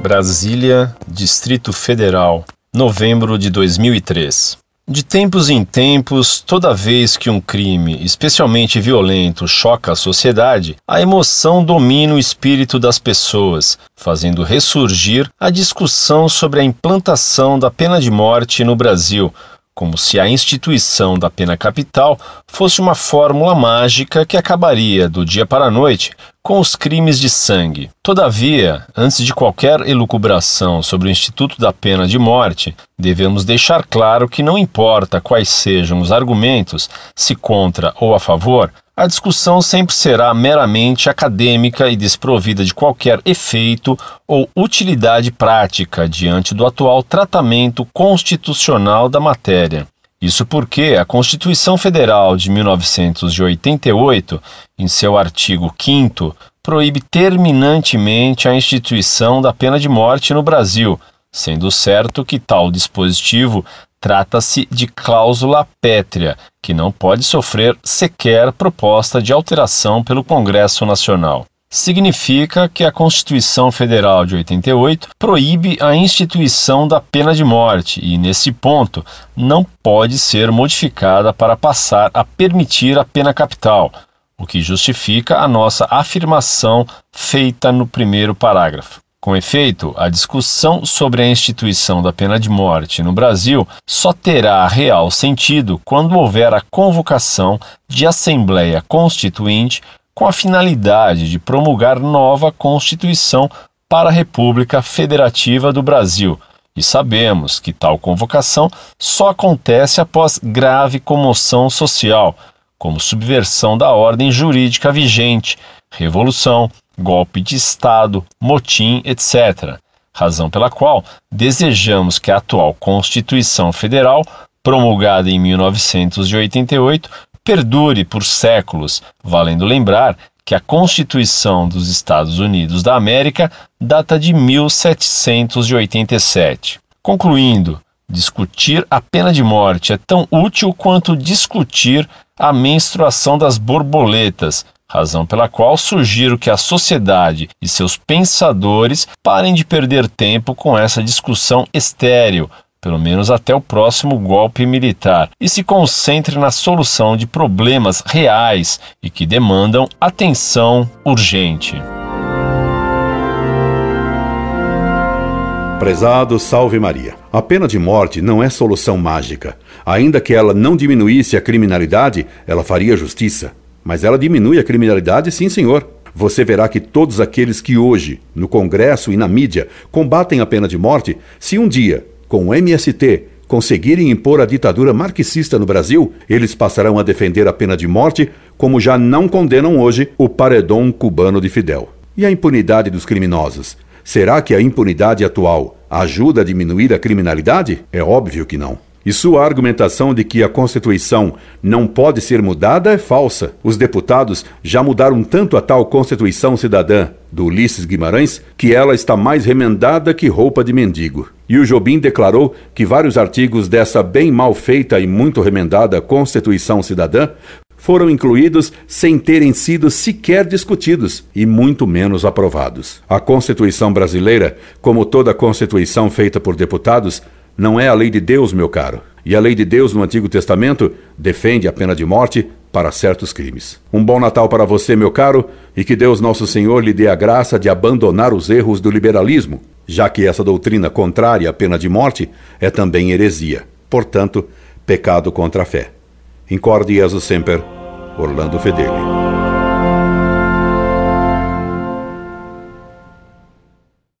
Brasília, Distrito Federal, novembro de 2003. De tempos em tempos, toda vez que um crime, especialmente violento, choca a sociedade, a emoção domina o espírito das pessoas, fazendo ressurgir a discussão sobre a implantação da pena de morte no Brasil, como se a instituição da pena capital fosse uma fórmula mágica que acabaria do dia para a noite com os crimes de sangue. Todavia, antes de qualquer elucubração sobre o instituto da pena de morte, devemos deixar claro que não importa quais sejam os argumentos, se contra ou a favor, a discussão sempre será meramente acadêmica e desprovida de qualquer efeito ou utilidade prática diante do atual tratamento constitucional da matéria. Isso porque a Constituição Federal de 1988, em seu artigo 5, proíbe terminantemente a instituição da pena de morte no Brasil, sendo certo que tal dispositivo trata-se de cláusula pétrea, que não pode sofrer sequer proposta de alteração pelo Congresso Nacional significa que a Constituição Federal de 88 proíbe a instituição da pena de morte e, nesse ponto, não pode ser modificada para passar a permitir a pena capital, o que justifica a nossa afirmação feita no primeiro parágrafo. Com efeito, a discussão sobre a instituição da pena de morte no Brasil só terá real sentido quando houver a convocação de Assembleia Constituinte com a finalidade de promulgar nova Constituição para a República Federativa do Brasil. E sabemos que tal convocação só acontece após grave comoção social, como subversão da ordem jurídica vigente, revolução, golpe de Estado, motim, etc. Razão pela qual desejamos que a atual Constituição Federal, promulgada em 1988, perdure por séculos, valendo lembrar que a Constituição dos Estados Unidos da América data de 1787. Concluindo, discutir a pena de morte é tão útil quanto discutir a menstruação das borboletas, razão pela qual sugiro que a sociedade e seus pensadores parem de perder tempo com essa discussão estéril, pelo menos até o próximo golpe militar, e se concentre na solução de problemas reais e que demandam atenção urgente. Prezado Salve Maria, a pena de morte não é solução mágica. Ainda que ela não diminuísse a criminalidade, ela faria justiça. Mas ela diminui a criminalidade, sim, senhor. Você verá que todos aqueles que hoje, no Congresso e na mídia, combatem a pena de morte, se um dia com o MST, conseguirem impor a ditadura marxista no Brasil, eles passarão a defender a pena de morte, como já não condenam hoje o paredão cubano de Fidel. E a impunidade dos criminosos? Será que a impunidade atual ajuda a diminuir a criminalidade? É óbvio que não. E sua argumentação de que a Constituição não pode ser mudada é falsa. Os deputados já mudaram tanto a tal Constituição cidadã do Ulisses Guimarães, que ela está mais remendada que roupa de mendigo. E o Jobim declarou que vários artigos dessa bem mal feita e muito remendada Constituição Cidadã foram incluídos sem terem sido sequer discutidos e muito menos aprovados. A Constituição brasileira, como toda Constituição feita por deputados, não é a lei de Deus, meu caro. E a lei de Deus no Antigo Testamento defende a pena de morte, para certos crimes. Um bom Natal para você, meu caro, e que Deus Nosso Senhor lhe dê a graça de abandonar os erros do liberalismo, já que essa doutrina contrária à pena de morte é também heresia, portanto, pecado contra a fé. Incorde Jesus Semper, Orlando Fedeli.